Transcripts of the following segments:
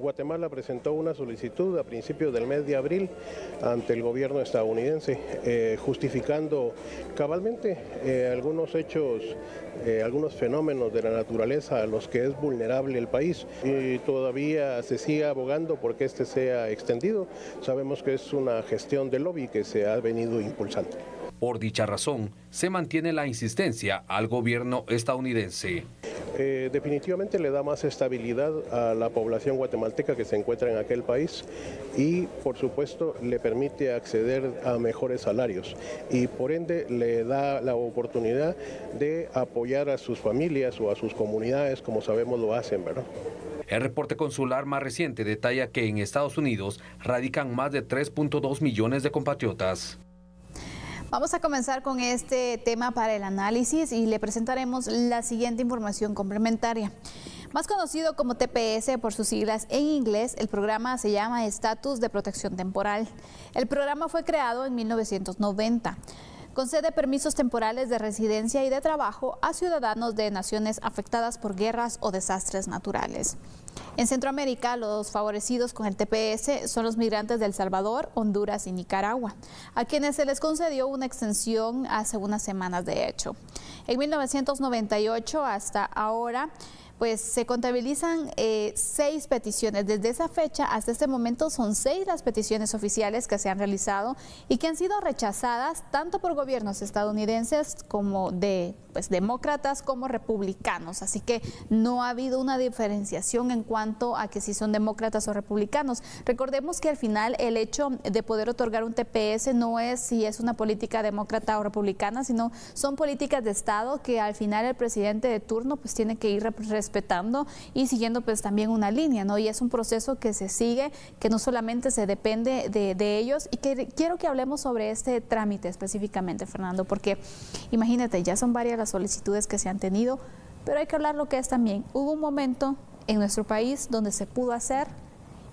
Guatemala presentó una solicitud a principios del mes de abril ante el gobierno estadounidense, eh, justificando cabalmente eh, algunos hechos, eh, algunos fenómenos de la naturaleza a los que es vulnerable el país. Y todavía se sigue abogando porque este sea extendido. Sabemos que es una gestión de lobby que se ha venido impulsando. Por dicha razón, se mantiene la insistencia al gobierno estadounidense. Eh, definitivamente le da más estabilidad a la población guatemalteca que se encuentra en aquel país y, por supuesto, le permite acceder a mejores salarios y, por ende, le da la oportunidad de apoyar a sus familias o a sus comunidades, como sabemos lo hacen, ¿verdad? El reporte consular más reciente detalla que en Estados Unidos radican más de 3.2 millones de compatriotas. Vamos a comenzar con este tema para el análisis y le presentaremos la siguiente información complementaria. Más conocido como TPS por sus siglas en inglés, el programa se llama Estatus de Protección Temporal. El programa fue creado en 1990 concede permisos temporales de residencia y de trabajo a ciudadanos de naciones afectadas por guerras o desastres naturales. En Centroamérica, los favorecidos con el TPS son los migrantes de El Salvador, Honduras y Nicaragua, a quienes se les concedió una extensión hace unas semanas de hecho. En 1998 hasta ahora, pues se contabilizan eh, seis peticiones. Desde esa fecha hasta este momento son seis las peticiones oficiales que se han realizado y que han sido rechazadas tanto por gobiernos estadounidenses como de pues, demócratas como republicanos. Así que no ha habido una diferenciación en cuanto a que si son demócratas o republicanos. Recordemos que al final el hecho de poder otorgar un TPS no es si es una política demócrata o republicana, sino son políticas de Estado que al final el presidente de turno pues tiene que ir respetando y siguiendo pues también una línea, ¿no? Y es un proceso que se sigue, que no solamente se depende de, ellos y que quiero que hablemos sobre este trámite específicamente, Fernando, porque imagínate, ya son varias las solicitudes que se han tenido, pero hay que hablar lo que es también. Hubo un momento en nuestro país donde se pudo hacer,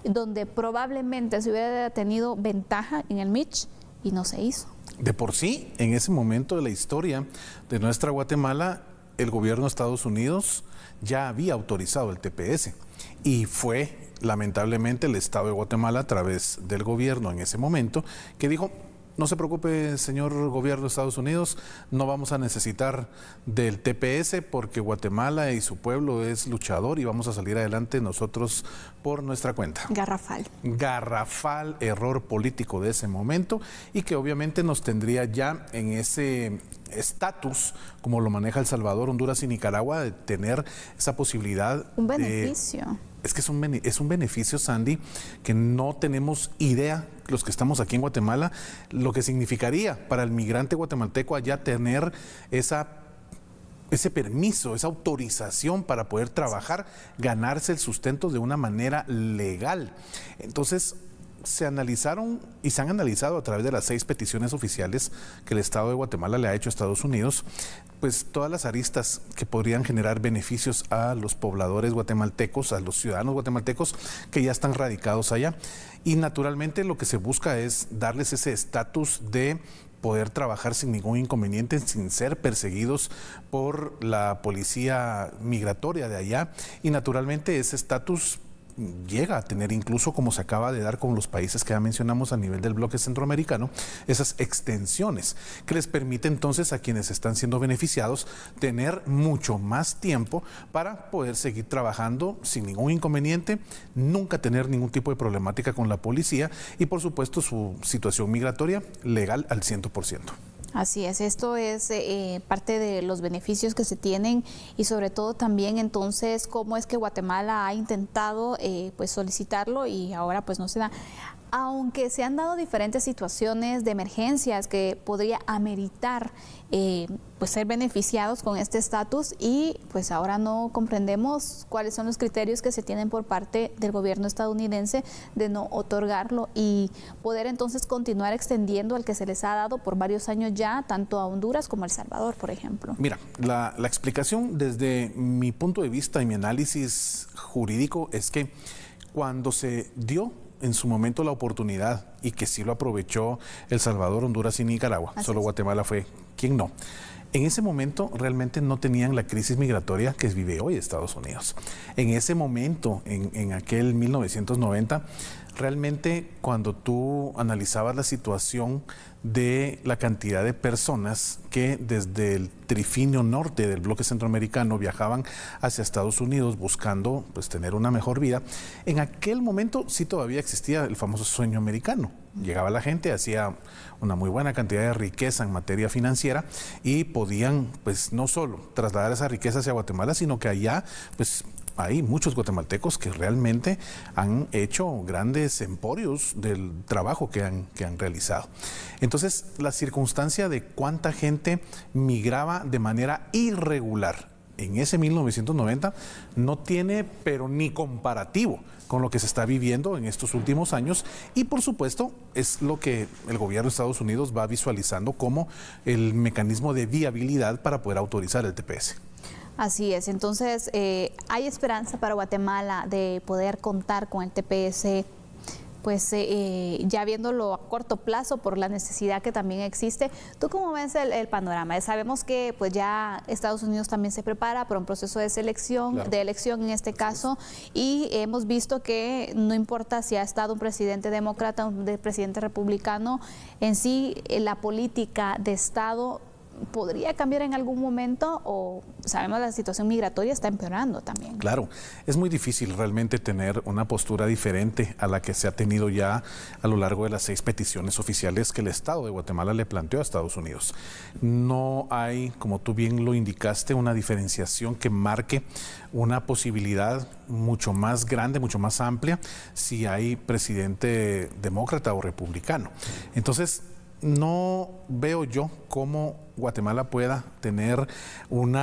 donde probablemente se hubiera tenido ventaja en el MITCH y no se hizo. De por sí, en ese momento de la historia de nuestra Guatemala, el gobierno de Estados Unidos ya había autorizado el TPS y fue lamentablemente el Estado de Guatemala a través del gobierno en ese momento que dijo, no se preocupe, señor gobierno de Estados Unidos, no vamos a necesitar del TPS porque Guatemala y su pueblo es luchador y vamos a salir adelante nosotros por nuestra cuenta. Garrafal. Garrafal error político de ese momento y que obviamente nos tendría ya en ese estatus, como lo maneja El Salvador, Honduras y Nicaragua, de tener esa posibilidad. Un beneficio es que es un, es un beneficio, Sandy, que no tenemos idea los que estamos aquí en Guatemala, lo que significaría para el migrante guatemalteco allá tener esa ese permiso, esa autorización para poder trabajar, ganarse el sustento de una manera legal. Entonces, se analizaron y se han analizado a través de las seis peticiones oficiales que el Estado de Guatemala le ha hecho a Estados Unidos, pues todas las aristas que podrían generar beneficios a los pobladores guatemaltecos, a los ciudadanos guatemaltecos que ya están radicados allá. Y naturalmente lo que se busca es darles ese estatus de poder trabajar sin ningún inconveniente, sin ser perseguidos por la policía migratoria de allá. Y naturalmente ese estatus llega a tener incluso como se acaba de dar con los países que ya mencionamos a nivel del bloque centroamericano, esas extensiones que les permite entonces a quienes están siendo beneficiados tener mucho más tiempo para poder seguir trabajando sin ningún inconveniente, nunca tener ningún tipo de problemática con la policía y por supuesto su situación migratoria legal al 100%. Así es, esto es eh, eh, parte de los beneficios que se tienen y sobre todo también entonces cómo es que Guatemala ha intentado eh, pues solicitarlo y ahora pues no se da aunque se han dado diferentes situaciones de emergencias que podría ameritar eh, pues ser beneficiados con este estatus y pues ahora no comprendemos cuáles son los criterios que se tienen por parte del gobierno estadounidense de no otorgarlo y poder entonces continuar extendiendo el que se les ha dado por varios años ya, tanto a Honduras como a El Salvador, por ejemplo. Mira, la explicación desde mi punto de vista y mi análisis jurídico es que cuando se dio en su momento la oportunidad y que sí lo aprovechó El Salvador, Honduras y Nicaragua. Solo Guatemala fue quien no. En ese momento realmente no tenían la crisis migratoria que vive hoy Estados Unidos. En ese momento, en, en aquel 1990, realmente cuando tú analizabas la situación de la cantidad de personas que desde el trifinio norte del bloque centroamericano viajaban hacia Estados Unidos buscando pues tener una mejor vida, en aquel momento sí todavía existía el famoso sueño americano. Llegaba la gente, hacía una muy buena cantidad de riqueza en materia financiera y podían pues no solo trasladar esa riqueza hacia Guatemala, sino que allá pues hay muchos guatemaltecos que realmente han hecho grandes emporios del trabajo que han, que han realizado. Entonces, la circunstancia de cuánta gente migraba de manera irregular en ese 1990 no tiene pero ni comparativo con lo que se está viviendo en estos últimos años y por supuesto es lo que el gobierno de Estados Unidos va visualizando como el mecanismo de viabilidad para poder autorizar el TPS. Así es, entonces eh, hay esperanza para Guatemala de poder contar con el TPS pues eh, eh, ya viéndolo a corto plazo por la necesidad que también existe. ¿Tú cómo ves el, panorama? Sabemos que pues ya Estados Unidos también se prepara para un proceso de selección, de elección en este caso, y hemos visto que no importa si ha estado un presidente demócrata, o un presidente republicano, en sí la política de Estado podría cambiar en algún momento o sabemos la situación migratoria está empeorando también. Claro, es muy difícil realmente tener una postura diferente a la que se ha tenido ya a lo largo de las seis peticiones oficiales que el Estado de Guatemala le planteó a Estados Unidos. No hay, como tú bien lo indicaste, una diferenciación que marque una posibilidad mucho más grande, mucho más amplia, si hay presidente demócrata o republicano. Entonces, no veo yo cómo Guatemala pueda tener un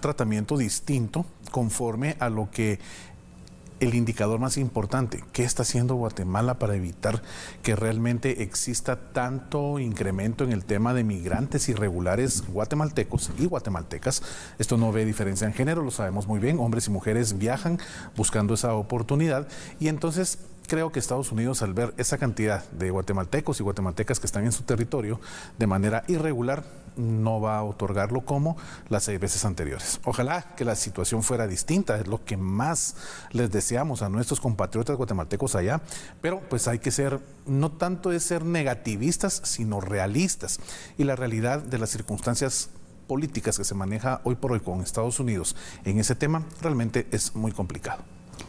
tratamiento distinto conforme a lo que el indicador más importante, ¿qué está haciendo Guatemala para evitar que realmente exista tanto incremento en el tema de migrantes irregulares guatemaltecos y guatemaltecas? Esto no ve diferencia en género, lo sabemos muy bien, hombres y mujeres viajan buscando esa oportunidad y entonces creo que Estados Unidos, al ver esa cantidad de guatemaltecos y guatemaltecas que están en su territorio de manera irregular, no va a otorgarlo como las seis veces anteriores. Ojalá que la situación fuera distinta, es lo que más les deseamos a nuestros compatriotas guatemaltecos allá, pero pues hay que ser, no tanto de ser negativistas, sino realistas. Y la realidad de las circunstancias políticas que se maneja hoy por hoy con Estados Unidos en ese tema realmente es muy complicado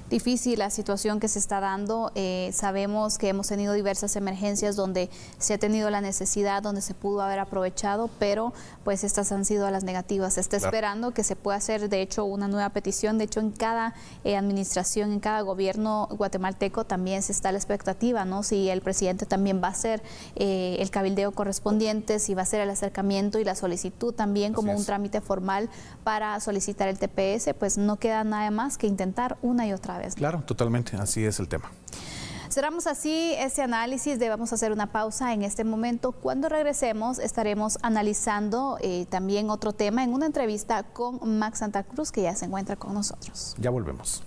difícil la situación que se está dando. Eh, sabemos que hemos tenido diversas emergencias donde se ha tenido la necesidad, donde se pudo haber aprovechado, pero pues estas han sido las negativas. Se está esperando que se pueda hacer, de hecho, una nueva petición. De hecho, en cada eh, administración, en cada gobierno guatemalteco también se está la expectativa, ¿no? Si el presidente también va a hacer eh, el cabildeo correspondiente, si va a hacer el acercamiento y la solicitud también como un trámite formal para solicitar el TPS, pues no queda nada más que intentar una y otra vez. Claro, totalmente, así es el tema. Cerramos así este análisis, debemos hacer una pausa en este momento. Cuando regresemos estaremos analizando eh, también otro tema en una entrevista con Max Santa Cruz que ya se encuentra con nosotros. Ya volvemos.